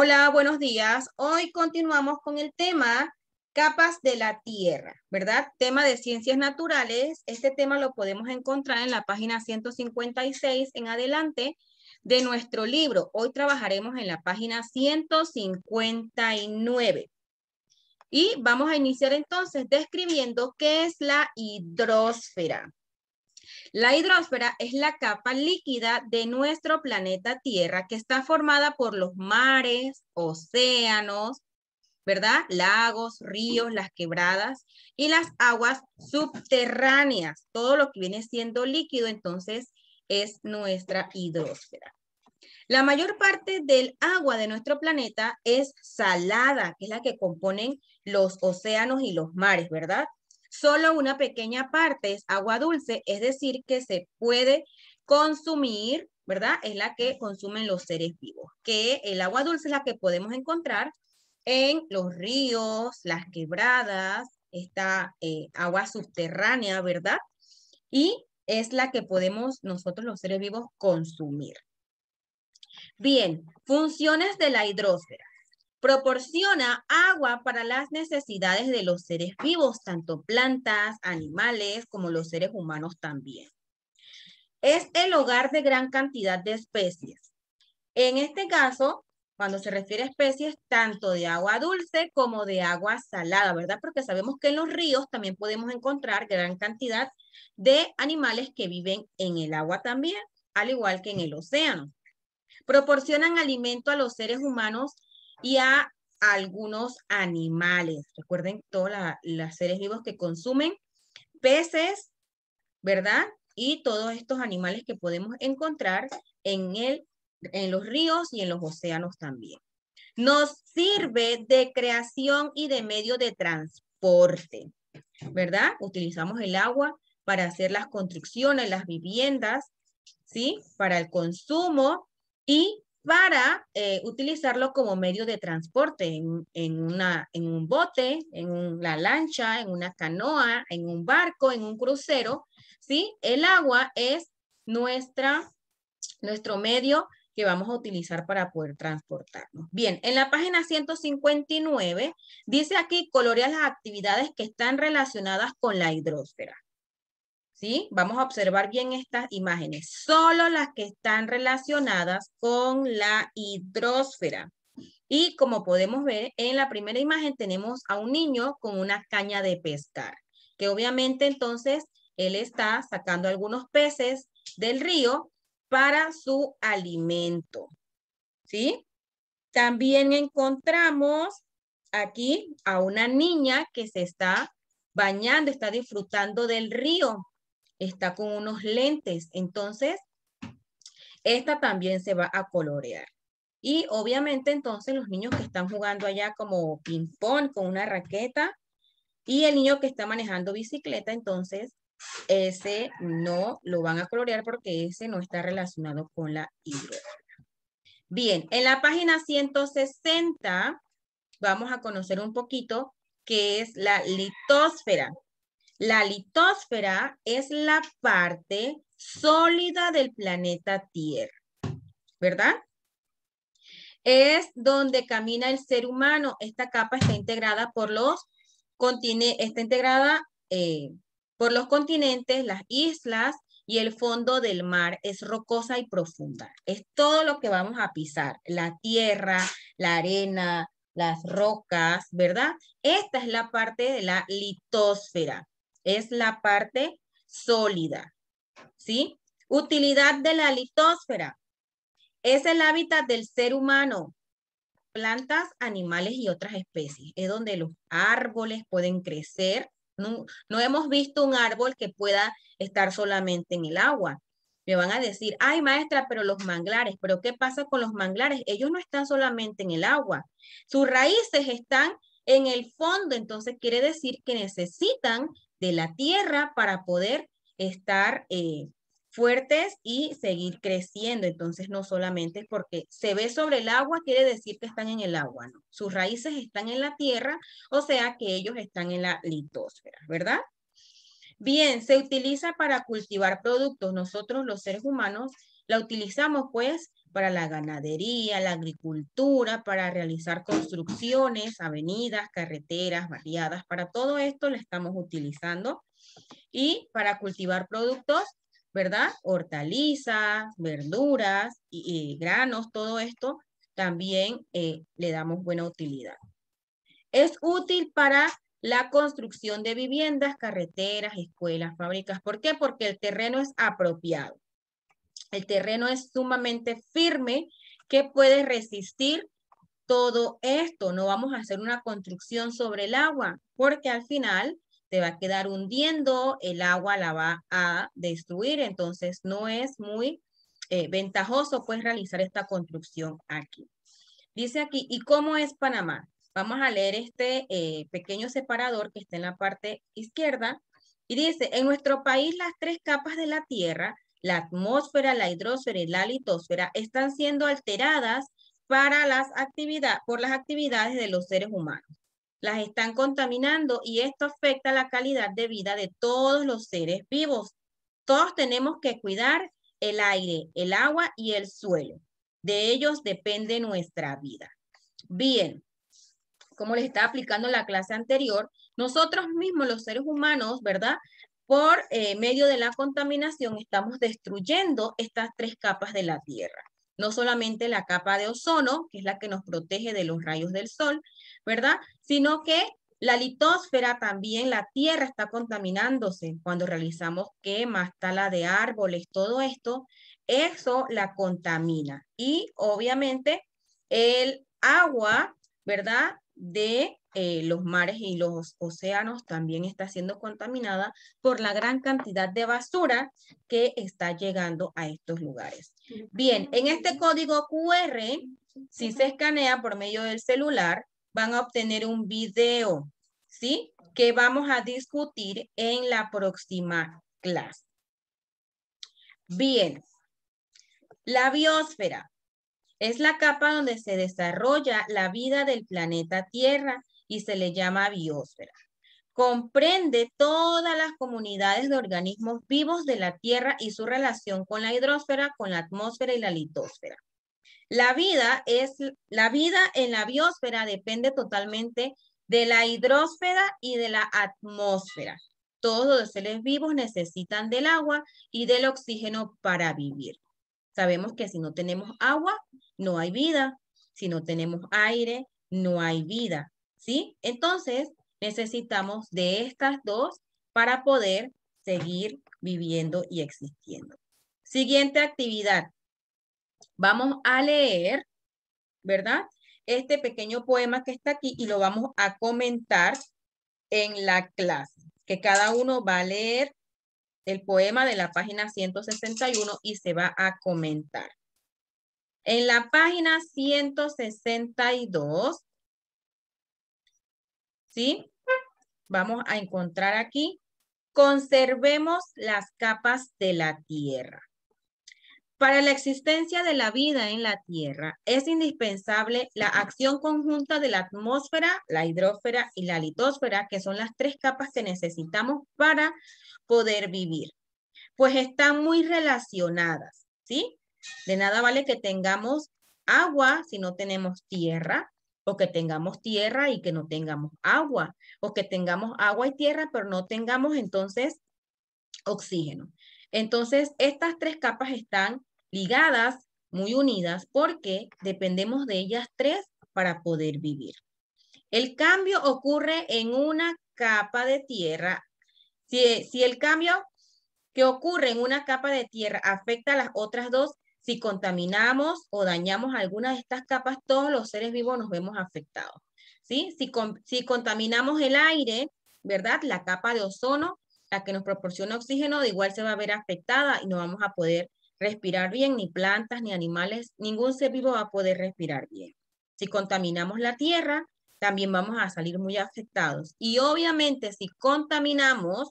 Hola, buenos días. Hoy continuamos con el tema capas de la Tierra, ¿verdad? Tema de ciencias naturales. Este tema lo podemos encontrar en la página 156 en adelante de nuestro libro. Hoy trabajaremos en la página 159. Y vamos a iniciar entonces describiendo qué es la hidrósfera. La hidrósfera es la capa líquida de nuestro planeta Tierra que está formada por los mares, océanos, ¿verdad? Lagos, ríos, las quebradas y las aguas subterráneas. Todo lo que viene siendo líquido entonces es nuestra hidrósfera. La mayor parte del agua de nuestro planeta es salada, que es la que componen los océanos y los mares, ¿verdad? Solo una pequeña parte es agua dulce, es decir, que se puede consumir, ¿verdad? Es la que consumen los seres vivos, que el agua dulce es la que podemos encontrar en los ríos, las quebradas, esta eh, agua subterránea, ¿verdad? Y es la que podemos nosotros los seres vivos consumir. Bien, funciones de la hidrosfera. Proporciona agua para las necesidades de los seres vivos, tanto plantas, animales, como los seres humanos también. Es el hogar de gran cantidad de especies. En este caso, cuando se refiere a especies tanto de agua dulce como de agua salada, ¿verdad? Porque sabemos que en los ríos también podemos encontrar gran cantidad de animales que viven en el agua también, al igual que en el océano. Proporcionan alimento a los seres humanos y a algunos animales. Recuerden todos los seres vivos que consumen peces, ¿verdad? Y todos estos animales que podemos encontrar en, el, en los ríos y en los océanos también. Nos sirve de creación y de medio de transporte, ¿verdad? Utilizamos el agua para hacer las construcciones, las viviendas, ¿sí? Para el consumo y para eh, utilizarlo como medio de transporte en, un bote, en la lancha, en una canoa, en un barco, en un crucero. ¿sí? El agua es nuestra, nuestro medio que vamos a utilizar para poder transportarnos. Bien, en la página 159 dice aquí colorear las actividades que están relacionadas con la hidrosfera. ¿sí? Vamos a observar bien estas imágenes, solo las que están relacionadas con la hidrósfera. Y como podemos ver, en la primera imagen tenemos a un niño con una caña de pescar, que obviamente entonces él está sacando algunos peces del río para su alimento, ¿sí? También encontramos aquí a una niña que se está bañando, está disfrutando del río, está con unos lentes, entonces esta también se va a colorear. Y obviamente entonces los niños que están jugando allá como ping-pong con una raqueta y el niño que está manejando bicicleta, entonces ese no lo van a colorear porque ese no está relacionado con la hidrógena. Bien, en la página 160 vamos a conocer un poquito qué es la litosfera. La litósfera es la parte sólida del planeta Tierra, ¿verdad? Es donde camina el ser humano. Esta capa está integrada por los continentes, está integrada eh, por los continentes, las islas y el fondo del mar es rocosa y profunda. Es todo lo que vamos a pisar, la tierra, la arena, las rocas, ¿verdad? Esta es la parte de la litosfera es la parte sólida, ¿sí? Utilidad de la litósfera. Es el hábitat del ser humano, plantas, animales y otras especies. Es donde los árboles pueden crecer. No, no hemos visto un árbol que pueda estar solamente en el agua. Me van a decir, ay maestra, pero los manglares, pero ¿qué pasa con los manglares? Ellos no están solamente en el agua. Sus raíces están en el fondo, entonces quiere decir que necesitan de la tierra para poder estar eh, fuertes y seguir creciendo. Entonces, no solamente porque se ve sobre el agua, quiere decir que están en el agua, ¿no? Sus raíces están en la tierra, o sea que ellos están en la litosfera, ¿verdad? Bien, se utiliza para cultivar productos. Nosotros los seres humanos la utilizamos pues para la ganadería, la agricultura, para realizar construcciones, avenidas, carreteras, variadas. Para todo esto la estamos utilizando y para cultivar productos, ¿verdad? Hortalizas, verduras y, granos, todo esto también eh, le damos buena utilidad. Es útil para la construcción de viviendas, carreteras, escuelas, fábricas. ¿Por qué? Porque el terreno es apropiado. El terreno es sumamente firme que puede resistir todo esto. No vamos a hacer una construcción sobre el agua porque al final te va a quedar hundiendo, el agua la va a destruir, entonces no es muy eh, ventajoso pues realizar esta construcción aquí. Dice aquí, ¿y cómo es Panamá? Vamos a leer este eh, pequeño separador que está en la parte izquierda y dice, en nuestro país las tres capas de la tierra la atmósfera, la hidrósfera y la litosfera están siendo alteradas para las por las actividades de los seres humanos. Las están contaminando y esto afecta la calidad de vida de todos los seres vivos. Todos tenemos que cuidar el aire, el agua y el suelo. De ellos depende nuestra vida. Bien, como les estaba aplicando la clase anterior, nosotros mismos, los seres humanos, ¿verdad? por eh, medio de la contaminación estamos destruyendo estas tres capas de la Tierra. No solamente la capa de ozono, que es la que nos protege de los rayos del sol, ¿verdad? Sino que la litósfera también, la Tierra está contaminándose cuando realizamos quemas, tala de árboles, todo esto, eso la contamina. Y obviamente el agua, ¿verdad? De eh, los mares y los océanos también está siendo contaminada por la gran cantidad de basura que está llegando a estos lugares. Bien, en este código QR, si se escanea por medio del celular, van a obtener un video, ¿sí? Que vamos a discutir en la próxima clase. Bien, la biosfera es la capa donde se desarrolla la vida del planeta Tierra y se le llama biosfera. Comprende todas las comunidades de organismos vivos de la Tierra y su relación con la hidrósfera, con la atmósfera y la litósfera. La vida, es, la vida en la biosfera depende totalmente de la hidrósfera y de la atmósfera. Todos los seres vivos necesitan del agua y del oxígeno para vivir. Sabemos que si no tenemos agua, no hay vida. Si no tenemos aire, no hay vida. ¿sí? Entonces, necesitamos de estas dos para poder seguir viviendo y existiendo. Siguiente actividad. Vamos a leer, ¿verdad? Este pequeño poema que está aquí y lo vamos a comentar en la clase, que cada uno va a leer el poema de la página 161 y se va a comentar. En la página 162 ¿sí? Vamos a encontrar aquí, conservemos las capas de la Tierra. Para la existencia de la vida en la Tierra es indispensable la acción conjunta de la atmósfera, la hidrófera y la litósfera, que son las tres capas que necesitamos para poder vivir, pues están muy relacionadas, ¿sí? De nada vale que tengamos agua si no tenemos tierra, o que tengamos tierra y que no tengamos agua, o que tengamos agua y tierra, pero no tengamos entonces oxígeno. Entonces, estas tres capas están ligadas, muy unidas, porque dependemos de ellas tres para poder vivir. El cambio ocurre en una capa de tierra. Si, si el cambio que ocurre en una capa de tierra afecta a las otras dos, si contaminamos o dañamos alguna de estas capas, todos los seres vivos nos vemos afectados. ¿sí? Si, si contaminamos el aire, ¿verdad? La capa de ozono, la que nos proporciona oxígeno, de igual se va a ver afectada y no vamos a poder respirar bien, ni plantas, ni animales, ningún ser vivo va a poder respirar bien. Si contaminamos la tierra, también vamos a salir muy afectados. Y obviamente si contaminamos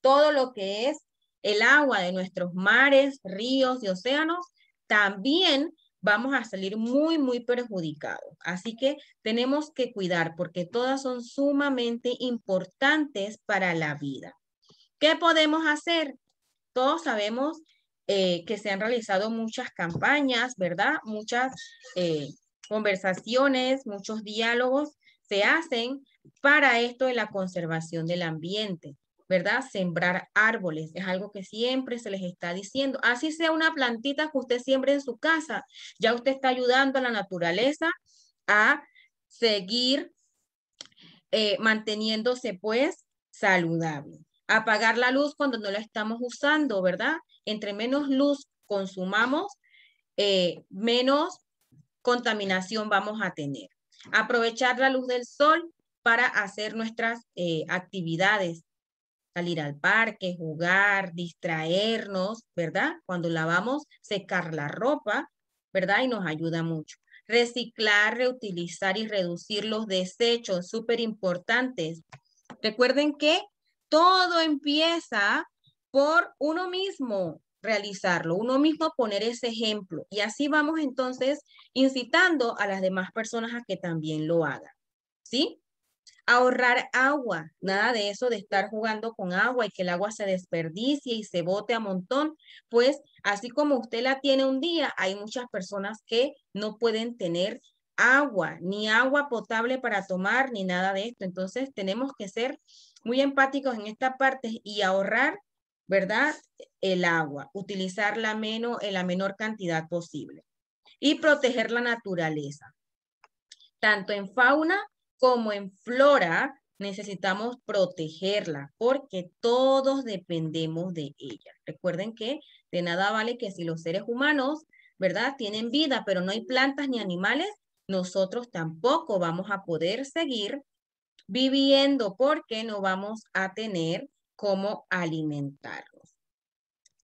todo lo que es el agua de nuestros mares, ríos y océanos, también vamos a salir muy, muy perjudicados. Así que tenemos que cuidar porque todas son sumamente importantes para la vida. ¿Qué podemos hacer? Todos sabemos eh, que se han realizado muchas campañas, ¿verdad? Muchas eh, conversaciones, muchos diálogos se hacen para esto de la conservación del ambiente. ¿verdad? Sembrar árboles. Es algo que siempre se les está diciendo. Así sea una plantita que usted siembre en su casa. Ya usted está ayudando a la naturaleza a seguir eh, manteniéndose pues saludable. Apagar la luz cuando no la estamos usando, ¿verdad? Entre menos luz consumamos, eh, menos contaminación vamos a tener. Aprovechar la luz del sol para hacer nuestras eh, actividades, salir al parque, jugar, distraernos, ¿verdad? Cuando lavamos, secar la ropa, ¿verdad? Y nos ayuda mucho. Reciclar, reutilizar y reducir los desechos, súper importantes. Recuerden que todo empieza por uno mismo realizarlo, uno mismo poner ese ejemplo. Y así vamos entonces incitando a las demás personas a que también lo hagan. ¿Sí? ahorrar agua, nada de eso de estar jugando con agua y que el agua se desperdicie y se bote a montón, pues así como usted la tiene un día, hay muchas personas que no pueden tener agua, ni agua potable para tomar, ni nada de esto. Entonces tenemos que ser muy empáticos en esta parte y ahorrar, ¿verdad? El agua, utilizarla menos en la menor cantidad posible y proteger la naturaleza, tanto en fauna como en flora, necesitamos protegerla porque todos dependemos de ella. Recuerden que de nada vale que si los seres humanos, ¿verdad? Tienen vida, pero no hay plantas ni animales, nosotros tampoco vamos a poder seguir viviendo porque no vamos a tener cómo alimentar.